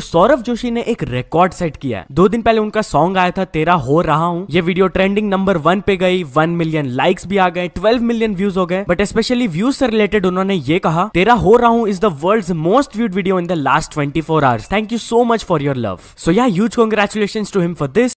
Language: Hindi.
तो सौरभ जोशी ने एक रिकॉर्ड सेट किया है दो दिन पहले उनका सॉन्ग आया था तेरा हो रहा हूँ ये वीडियो ट्रेंडिंग नंबर वन पे गई वन मिलियन लाइक्स भी आ गए ट्वेल्व मिलियन व्यूज हो गए बट स्पेशली व्यूज से रिलेटेड उन्होंने ये कहा तेरा हो रहा हूँ is the world most viewed video in the last twenty four hours thank you so much for your love so yeah huge congratulation to him for this